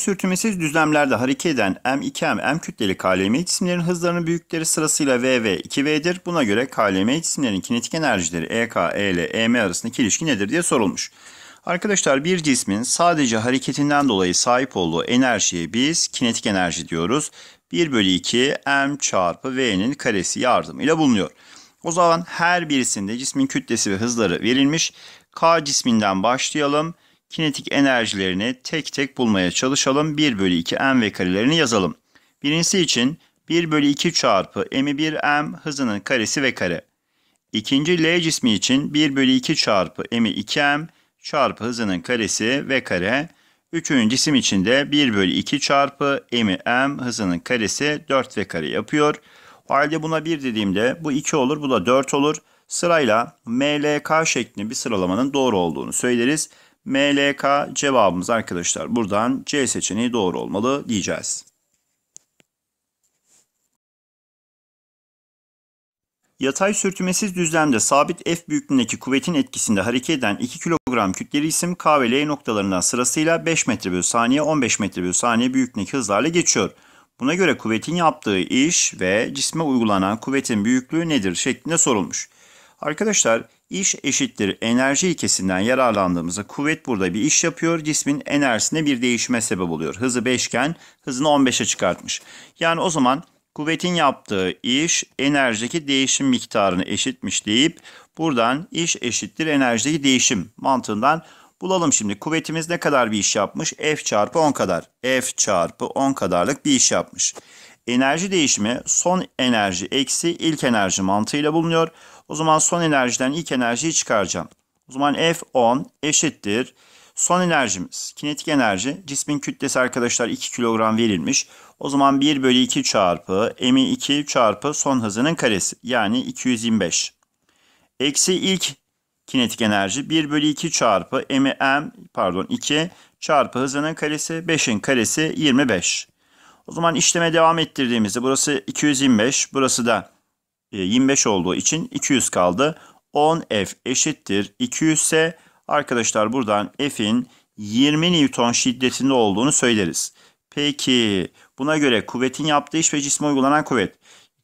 Sürtünmesiz düzlemlerde hareket eden M2M, M kütleli KLM cisimlerin hızlarının büyükleri sırasıyla V ve 2V'dir. Buna göre KLM cisimlerin kinetik enerjileri EK, EL, EM arasındaki ilişki nedir diye sorulmuş. Arkadaşlar bir cismin sadece hareketinden dolayı sahip olduğu enerjiye biz kinetik enerji diyoruz. 1 bölü 2 M çarpı V'nin karesi yardımıyla bulunuyor. O zaman her birisinde cismin kütlesi ve hızları verilmiş. K cisminden başlayalım kinetik enerjilerini tek tek bulmaya çalışalım. 1 bölü 2 m ve karelerini yazalım. Birincisi için 1 bölü 2 çarpı m'i 1 m hızının karesi ve kare. İkinci L cismi için 1 bölü 2 çarpı m'i 2 m çarpı hızının karesi ve kare. Üçüncü cisim için de 1 bölü 2 çarpı m'i m hızının karesi 4 ve kare yapıyor. O halde buna 1 dediğimde bu 2 olur bu da 4 olur. Sırayla MLK şeklinde bir sıralamanın doğru olduğunu söyleriz. MLK cevabımız arkadaşlar. Buradan C seçeneği doğru olmalı diyeceğiz. Yatay sürtünmesiz düzlemde sabit F büyüklüğündeki kuvvetin etkisinde hareket eden 2 kilogram kütleli isim K ve L noktalarından sırasıyla 5 metre bölü saniye 15 metre bölü saniye büyüklüğündeki hızlarla geçiyor. Buna göre kuvvetin yaptığı iş ve cisme uygulanan kuvvetin büyüklüğü nedir şeklinde sorulmuş. Arkadaşlar İş eşittir enerji ilkesinden yararlandığımızda kuvvet burada bir iş yapıyor. Cismin enerjisine bir değişime sebep oluyor. Hızı 5 iken hızını 15'e çıkartmış. Yani o zaman kuvvetin yaptığı iş enerjideki değişim miktarını eşitmiş deyip buradan iş eşittir enerjideki değişim mantığından bulalım şimdi. Kuvvetimiz ne kadar bir iş yapmış? F çarpı 10 kadar. F çarpı 10 kadarlık bir iş yapmış. Enerji değişimi son enerji eksi ilk enerji mantığıyla bulunuyor. O zaman son enerjiden ilk enerjiyi çıkaracağım. O zaman F10 eşittir. Son enerjimiz kinetik enerji. Cismin kütlesi arkadaşlar 2 kilogram verilmiş. O zaman 1 bölü 2 çarpı emi 2 çarpı son hızının karesi. Yani 225. Eksi ilk kinetik enerji 1 bölü 2 çarpı emi m pardon 2 çarpı hızının karesi 5'in karesi 25. O zaman işleme devam ettirdiğimizde burası 225 burası da 25 ee, olduğu için 200 kaldı. 10F eşittir 200 ise arkadaşlar buradan F'in 20 Newton şiddetinde olduğunu söyleriz. Peki buna göre kuvvetin yaptığı iş ve cisme uygulanan kuvvet.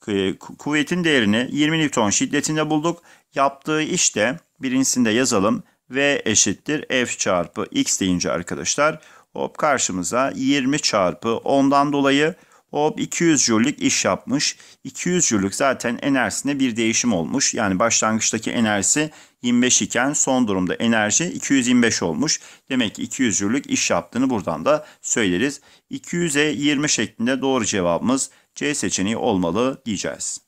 Ee, kuvvetin değerini 20 Newton şiddetinde bulduk. Yaptığı iş de birincisinde yazalım. V eşittir F çarpı X deyince arkadaşlar hop karşımıza 20 çarpı 10'dan dolayı Hop 200 Joule'lik iş yapmış. 200 Joule'lük zaten enerjisinde bir değişim olmuş. Yani başlangıçtaki enerjisi 25 iken son durumda enerji 225 olmuş. Demek ki 200 Joule'lük iş yaptığını buradan da söyleriz. 200'e 20 şeklinde doğru cevabımız C seçeneği olmalı diyeceğiz.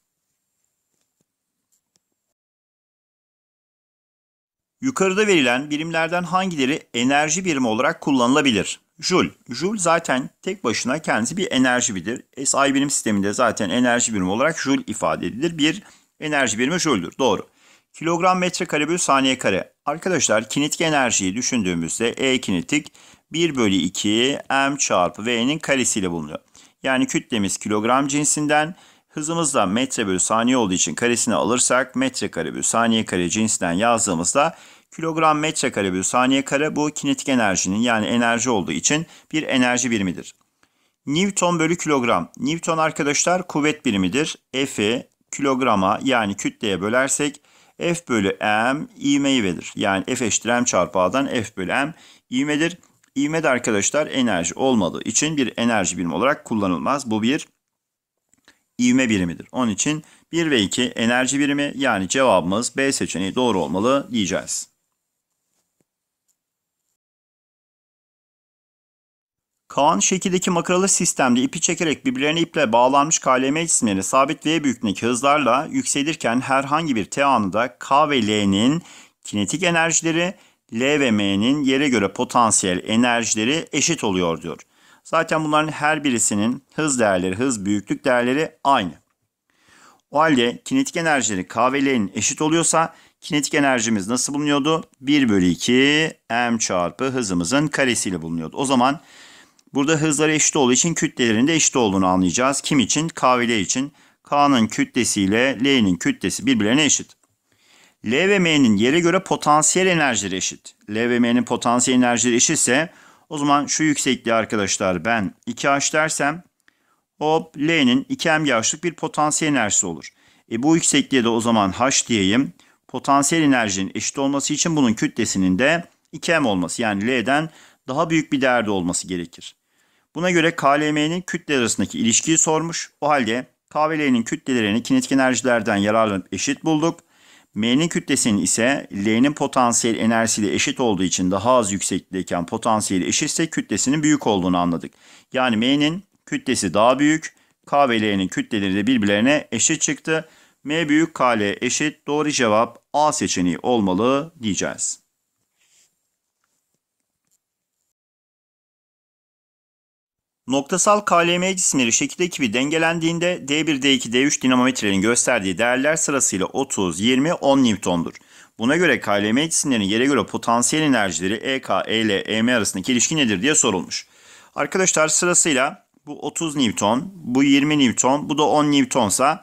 Yukarıda verilen birimlerden hangileri enerji birimi olarak kullanılabilir? Joule. Joule zaten tek başına kendisi bir enerji bilir. SI birim sisteminde zaten enerji birimi olarak Joule ifade edilir. Bir enerji birimi Joule'dur. Doğru. Kilogram metre kare bölü saniye kare. Arkadaşlar kinetik enerjiyi düşündüğümüzde E kinetik 1 bölü 2 M çarpı V'nin karesiyle bulunuyor. Yani kütlemiz kilogram cinsinden hızımız da metre bölü saniye olduğu için karesini alırsak metre kare bölü saniye kare cinsinden yazdığımızda kilogram metrekare bölü saniye kare bu kinetik enerjinin yani enerji olduğu için bir enerji birimidir. Newton bölü kilogram. Newton arkadaşlar kuvvet birimidir. F'i kilograma yani kütleye bölersek F bölü M ivmeyi verir. Yani F eşittir M çarpı A'dan F bölü M ivmedir. İvme de arkadaşlar enerji olmadığı için bir enerji birimi olarak kullanılmaz. Bu bir ivme birimidir. Onun için 1 ve 2 enerji birimi yani cevabımız B seçeneği doğru olmalı diyeceğiz. Kaan şekildeki makaralı sistemde ipi çekerek birbirlerine iple bağlanmış KLM cisimleri sabit V büyüklüğündeki hızlarla yükselirken herhangi bir T anında K ve L'nin kinetik enerjileri L ve M'nin yere göre potansiyel enerjileri eşit oluyor diyor. Zaten bunların her birisinin hız değerleri, hız büyüklük değerleri aynı. O halde kinetik enerjileri K ve L'nin eşit oluyorsa kinetik enerjimiz nasıl bulunuyordu? 1 bölü 2 M çarpı hızımızın karesiyle bulunuyordu. O zaman Burada hızları eşit olduğu için kütlelerin de eşit olduğunu anlayacağız. Kim için? K ve L için. K'nın kütlesi ile L'nin kütlesi birbirlerine eşit. L ve M'nin yere göre potansiyel enerjileri eşit. L ve M'nin potansiyel enerjileri eşitse o zaman şu yüksekliği arkadaşlar ben 2H dersem hop L'nin 2mgH'lık bir potansiyel enerjisi olur. E bu yüksekliğe de o zaman H diyeyim. Potansiyel enerjinin eşit olması için bunun kütlesinin de 2m olması yani L'den daha büyük bir değerde olması gerekir. Buna göre KLM'nin kütle arasındaki ilişkiyi sormuş. O halde KVL'nin kütlelerini kinetik enerjilerden yararlanıp eşit bulduk. M'nin kütlesinin ise L'nin potansiyel enerjisiyle eşit olduğu için daha az yükseklikteyken potansiyeli eşitse kütlesinin büyük olduğunu anladık. Yani M'nin kütlesi daha büyük, K ve L'nin kütleleri de birbirlerine eşit çıktı. M büyük KL eşit doğru cevap A seçeneği olmalı diyeceğiz. Noktasal KLM cisimleri şekil ekibi dengelendiğinde D1, D2, D3 dinamometrelerin gösterdiği değerler sırasıyla 30, 20, 10 Newton'dur. Buna göre KLM cisimlerin yere göre potansiyel enerjileri EK, EL, EM arasındaki ilişki nedir diye sorulmuş. Arkadaşlar sırasıyla bu 30 Newton, bu 20 Newton, bu da 10 Newtonsa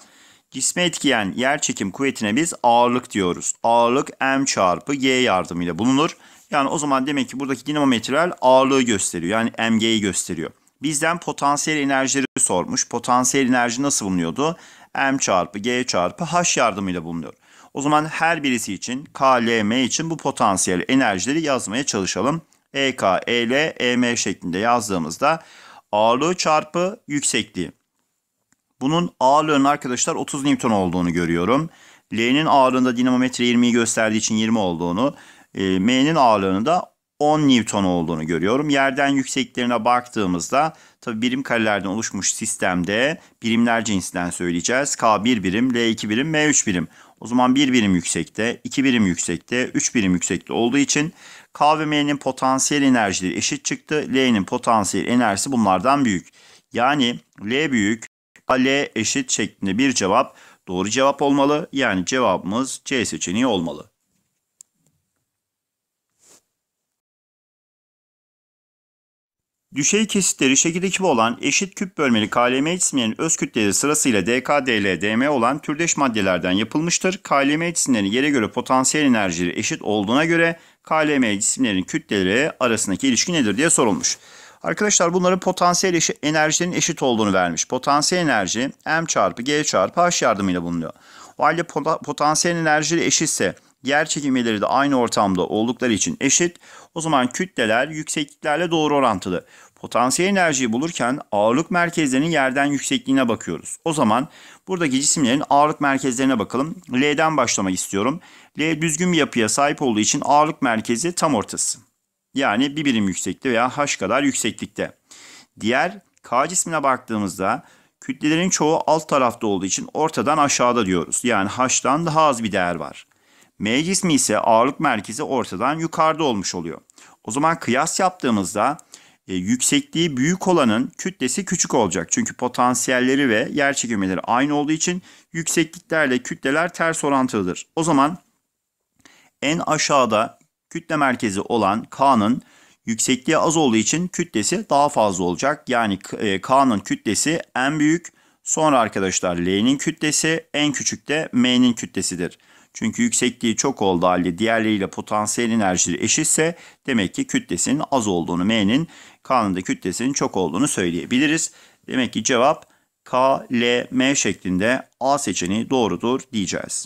cisme etkileyen yer çekim kuvvetine biz ağırlık diyoruz. Ağırlık M çarpı G yardımıyla bulunur. Yani o zaman demek ki buradaki dinamometreler ağırlığı gösteriyor. Yani MG'yi gösteriyor bizden potansiyel enerjileri sormuş. Potansiyel enerji nasıl bulunuyordu? M çarpı G çarpı H yardımıyla bulunuyor. O zaman her birisi için K, L, M için bu potansiyel enerjileri yazmaya çalışalım. EK, EL, EM şeklinde yazdığımızda ağırlığı çarpı yüksekliği. Bunun ağırlığının arkadaşlar 30 Newton olduğunu görüyorum. L'nin ağırlığında dinamometre 20'yi gösterdiği için 20 olduğunu, e, M'nin ağırlığının da 10 Newton olduğunu görüyorum. Yerden yükseklerine baktığımızda tabi birim karelerden oluşmuş sistemde birimler cinsinden söyleyeceğiz. K1 birim, L2 birim, M3 birim. O zaman 1 birim yüksekte, 2 birim yüksekte, 3 birim yüksekte olduğu için K ve M'nin potansiyel enerjileri eşit çıktı. L'nin potansiyel enerjisi bunlardan büyük. Yani L büyük, L eşit şeklinde bir cevap doğru cevap olmalı. Yani cevabımız C seçeneği olmalı. Düşey kesitleri şekil ekibi olan eşit küp bölmeli KLM cisimlerin öz kütleleri sırasıyla DK, DL, DM olan türdeş maddelerden yapılmıştır. KLM cisimlerin yere göre potansiyel enerjileri eşit olduğuna göre KLM cisimlerin kütleleri arasındaki ilişki nedir diye sorulmuş. Arkadaşlar bunların potansiyel eşi, enerjilerin eşit olduğunu vermiş. Potansiyel enerji M çarpı G çarpı H yardımıyla bulunuyor. O halde potansiyel enerjileri eşitse yer çekimleri de aynı ortamda oldukları için eşit. O zaman kütleler yüksekliklerle doğru orantılı. Potansiyel enerjiyi bulurken ağırlık merkezlerinin yerden yüksekliğine bakıyoruz. O zaman buradaki cisimlerin ağırlık merkezlerine bakalım. L'den başlamak istiyorum. L düzgün bir yapıya sahip olduğu için ağırlık merkezi tam ortası. Yani bir birim yüksekte veya h kadar yükseklikte. Diğer K cismine baktığımızda kütlelerin çoğu alt tarafta olduğu için ortadan aşağıda diyoruz. Yani h'dan daha az bir değer var. M cismi ise ağırlık merkezi ortadan yukarıda olmuş oluyor. O zaman kıyas yaptığımızda e, yüksekliği büyük olanın kütlesi küçük olacak. Çünkü potansiyelleri ve yer çekimleri aynı olduğu için yüksekliklerle kütleler ters orantılıdır. O zaman en aşağıda kütle merkezi olan K'nın yüksekliği az olduğu için kütlesi daha fazla olacak. Yani e, K'nın kütlesi en büyük, sonra arkadaşlar L'nin kütlesi, en küçük de M'nin kütlesidir. Çünkü yüksekliği çok olduğu halde diğerleriyle potansiyel enerjileri eşitse demek ki kütlesinin az olduğunu M'nin K'nın da kütlesinin çok olduğunu söyleyebiliriz. Demek ki cevap K, L, M şeklinde A seçeneği doğrudur diyeceğiz.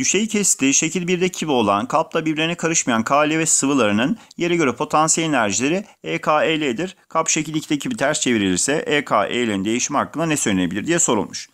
Düşeyi kesti. şekil 1'de gibi olan kapta birbirine karışmayan kalye ve sıvılarının yere göre potansiyel enerjileri EKL'dir. Kap şekil 2'deki gibi ters çevrilirse EKL'nin değişimi hakkında ne söylenebilir diye sorulmuş.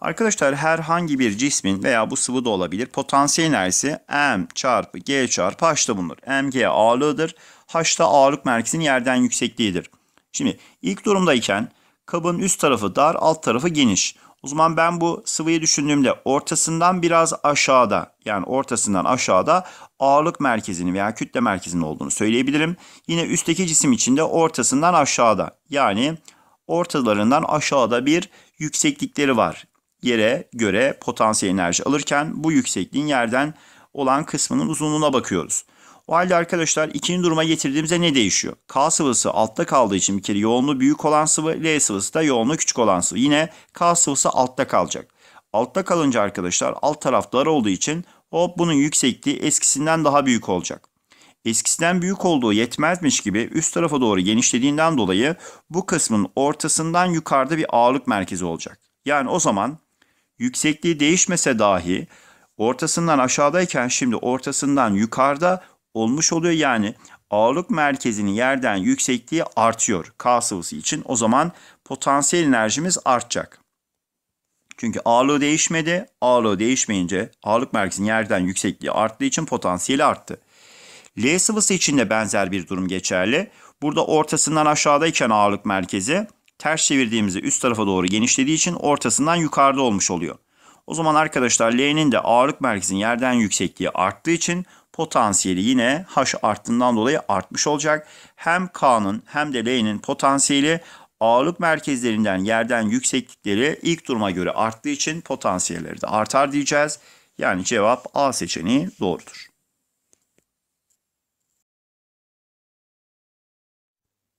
Arkadaşlar herhangi bir cismin veya bu sıvı da olabilir potansiyel enerjisi M çarpı G çarpı H'da bulunur. MG ağırlığıdır. H'da ağırlık merkezinin yerden yüksekliğidir. Şimdi ilk durumdayken kabın üst tarafı dar alt tarafı geniş. O zaman ben bu sıvıyı düşündüğümde ortasından biraz aşağıda yani ortasından aşağıda ağırlık merkezinin veya kütle merkezinin olduğunu söyleyebilirim. Yine üstteki cisim için de ortasından aşağıda yani ortalarından aşağıda bir yükseklikleri var. Yere göre potansiyel enerji alırken bu yüksekliğin yerden olan kısmının uzunluğuna bakıyoruz. O halde arkadaşlar ikinci duruma getirdiğimizde ne değişiyor? K sıvısı altta kaldığı için bir kere yoğunluğu büyük olan sıvı, L sıvısı da yoğunluğu küçük olan sıvı. Yine K sıvısı altta kalacak. Altta kalınca arkadaşlar alt taraf dar olduğu için hop bunun yüksekliği eskisinden daha büyük olacak. Eskisinden büyük olduğu yetmezmiş gibi üst tarafa doğru genişlediğinden dolayı bu kısmın ortasından yukarıda bir ağırlık merkezi olacak. Yani o zaman yüksekliği değişmese dahi ortasından aşağıdayken şimdi ortasından yukarıda olmuş oluyor. Yani ağırlık merkezinin yerden yüksekliği artıyor K sıvısı için. O zaman potansiyel enerjimiz artacak. Çünkü ağırlığı değişmedi. Ağırlığı değişmeyince ağırlık merkezinin yerden yüksekliği arttığı için potansiyeli arttı. L sıvısı için de benzer bir durum geçerli. Burada ortasından aşağıdayken ağırlık merkezi ters çevirdiğimizde üst tarafa doğru genişlediği için ortasından yukarıda olmuş oluyor. O zaman arkadaşlar L'nin de ağırlık merkezinin yerden yüksekliği arttığı için potansiyeli yine h arttığından dolayı artmış olacak. Hem k'nın hem de l'nin potansiyeli ağırlık merkezlerinden yerden yükseklikleri ilk duruma göre arttığı için potansiyelleri de artar diyeceğiz. Yani cevap A seçeneği doğrudur.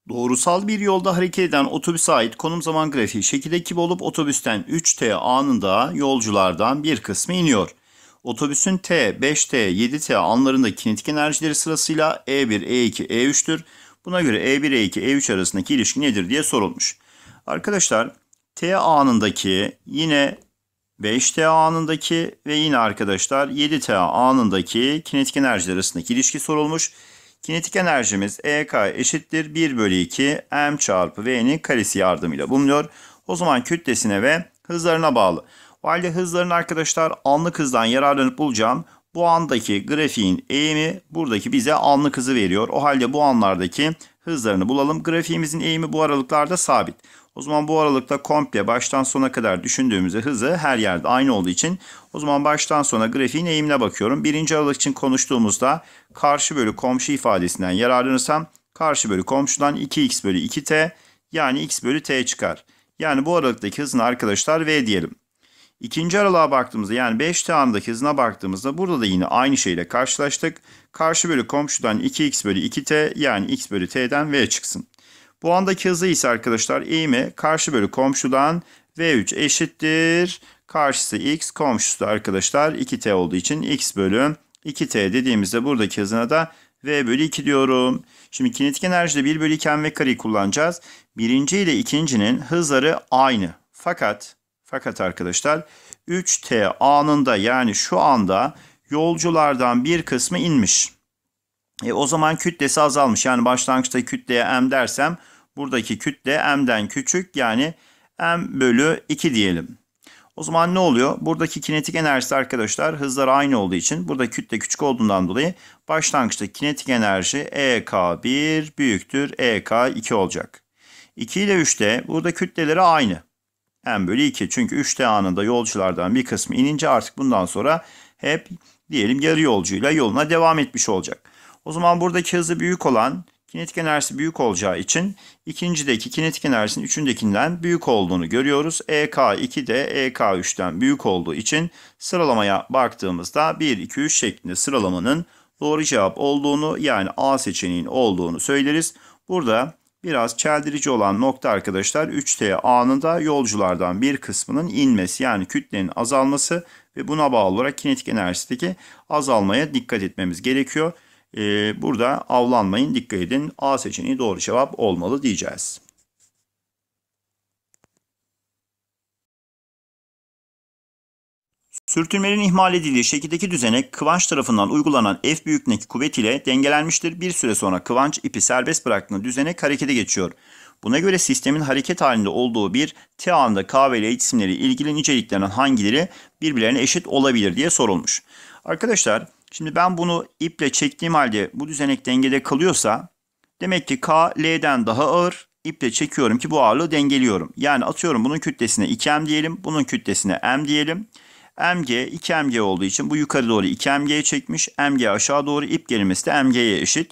Doğrusal bir yolda hareket eden otobüse ait konum zaman grafiği şekildeki gibi olup otobüsten 3T anında yolculardan bir kısmı iniyor. Otobüsün T, 5T, 7T anlarında kinetik enerjileri sırasıyla E1, E2, E3'tür. Buna göre E1, E2, E3 arasındaki ilişki nedir diye sorulmuş. Arkadaşlar T anındaki yine 5T anındaki ve yine arkadaşlar 7T anındaki kinetik enerjiler arasındaki ilişki sorulmuş. Kinetik enerjimiz EK eşittir 1 bölü 2 M çarpı V'nin karesi yardımıyla bulunuyor. O zaman kütlesine ve hızlarına bağlı. O halde hızların arkadaşlar anlık hızdan yararlanıp bulacağım. Bu andaki grafiğin eğimi buradaki bize anlık hızı veriyor. O halde bu anlardaki hızlarını bulalım. Grafiğimizin eğimi bu aralıklarda sabit. O zaman bu aralıkta komple baştan sona kadar düşündüğümüzde hızı her yerde aynı olduğu için o zaman baştan sona grafiğin eğimine bakıyorum. Birinci aralık için konuştuğumuzda karşı bölü komşu ifadesinden yararlanırsam karşı bölü komşudan 2x bölü 2t yani x bölü t çıkar. Yani bu aralıktaki hızın arkadaşlar v diyelim. İkinci aralığa baktığımızda yani 5 t andaki hızına baktığımızda burada da yine aynı şeyle karşılaştık. Karşı bölü komşudan 2x bölü 2t yani x bölü t'den v çıksın. Bu andaki hızı ise arkadaşlar eğimi karşı bölü komşudan v3 eşittir. Karşısı x komşusu da arkadaşlar 2t olduğu için x bölü 2t dediğimizde buradaki hızına da V bölü 2 diyorum. Şimdi kinetik enerjide 1 bölü 2 m kareyi kullanacağız. Birinci ile ikincinin hızları aynı. Fakat fakat arkadaşlar 3T anında yani şu anda yolculardan bir kısmı inmiş. E, o zaman kütlesi azalmış. Yani başlangıçta kütleye m dersem buradaki kütle m'den küçük yani m bölü 2 diyelim. O zaman ne oluyor? Buradaki kinetik enerjisi arkadaşlar hızlar aynı olduğu için burada kütle küçük olduğundan dolayı başlangıçta kinetik enerji EK1 büyüktür EK2 olacak. 2 ile 3'te burada kütleleri aynı n bölü 2. Çünkü 3D anında yolculardan bir kısmı inince artık bundan sonra hep diyelim yarı yolcuyla yoluna devam etmiş olacak. O zaman buradaki hızı büyük olan kinetik enerjisi büyük olacağı için ikincideki kinetik enerjisinin üçündekinden büyük olduğunu görüyoruz. EK de EK 3'ten büyük olduğu için sıralamaya baktığımızda 1, 2, 3 şeklinde sıralamanın doğru cevap olduğunu yani A seçeneğin olduğunu söyleriz. Burada Biraz çeldirici olan nokta arkadaşlar 3T anında yolculardan bir kısmının inmesi yani kütlenin azalması ve buna bağlı olarak kinetik enerjisindeki azalmaya dikkat etmemiz gerekiyor. Ee, burada avlanmayın dikkat edin A seçeneği doğru cevap olmalı diyeceğiz. Sürtünmelerin ihmal edildiği şekildeki düzenek kıvanç tarafından uygulanan F büyüklüğündeki kuvvet ile dengelenmiştir. Bir süre sonra kıvanç ipi serbest bıraktığında düzenek harekete geçiyor. Buna göre sistemin hareket halinde olduğu bir T anında K ve L isimleri ilgili niceliklerinin hangileri birbirlerine eşit olabilir diye sorulmuş. Arkadaşlar şimdi ben bunu iple çektiğim halde bu düzenek dengede kalıyorsa demek ki K L'den daha ağır iple çekiyorum ki bu ağırlığı dengeliyorum. Yani atıyorum bunun kütlesine 2M diyelim bunun kütlesine M diyelim. MG 2 MG olduğu için bu yukarı doğru 2 MG'ye çekmiş. MG aşağı doğru ip gerilmesi de MG'ye eşit.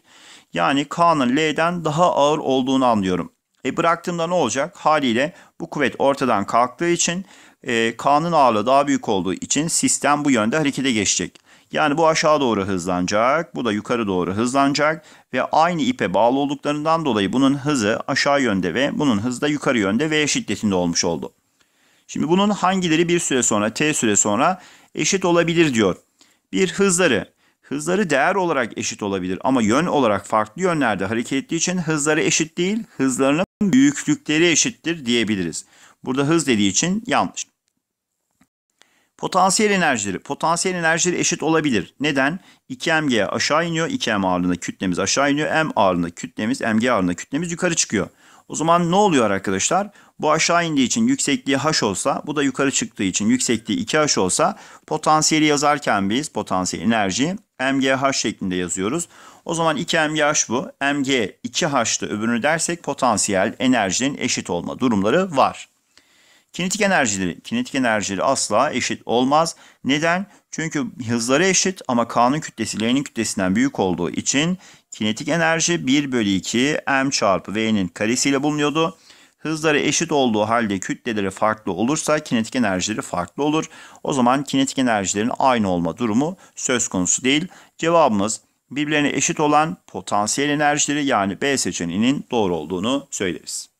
Yani K'nın L'den daha ağır olduğunu anlıyorum. E bıraktığımda ne olacak? Haliyle bu kuvvet ortadan kalktığı için e, K'nın ağırlığı daha büyük olduğu için sistem bu yönde harekete geçecek. Yani bu aşağı doğru hızlanacak, bu da yukarı doğru hızlanacak ve aynı ipe bağlı olduklarından dolayı bunun hızı aşağı yönde ve bunun hızı da yukarı yönde V şiddetinde olmuş oldu. Şimdi bunun hangileri bir süre sonra t süre sonra eşit olabilir diyor. Bir hızları. Hızları değer olarak eşit olabilir ama yön olarak farklı yönlerde hareket ettiği için hızları eşit değil, hızlarının büyüklükleri eşittir diyebiliriz. Burada hız dediği için yanlış. Potansiyel enerjileri. Potansiyel enerjileri eşit olabilir. Neden? 2mg aşağı iniyor. 2m ağırlığında kütlemiz aşağı iniyor. m ağırlığında kütlemiz, mg ağırlığında kütlemiz yukarı çıkıyor. O zaman ne oluyor arkadaşlar? Bu aşağı indiği için yüksekliği h olsa bu da yukarı çıktığı için yüksekliği 2h olsa potansiyeli yazarken biz potansiyel enerji mgh şeklinde yazıyoruz. O zaman 2 mgh bu. mg 2h'tı öbürünü dersek potansiyel enerjinin eşit olma durumları var. Kinetik enerjileri, kinetik enerjileri asla eşit olmaz. Neden? Çünkü hızları eşit ama K'nın kütlesi L'nin kütlesinden büyük olduğu için kinetik enerji 1 bölü 2 m çarpı v'nin karesiyle bulunuyordu. Hızları eşit olduğu halde kütleleri farklı olursa kinetik enerjileri farklı olur. O zaman kinetik enerjilerin aynı olma durumu söz konusu değil. Cevabımız birbirlerine eşit olan potansiyel enerjileri yani B seçeneğinin doğru olduğunu söyleriz.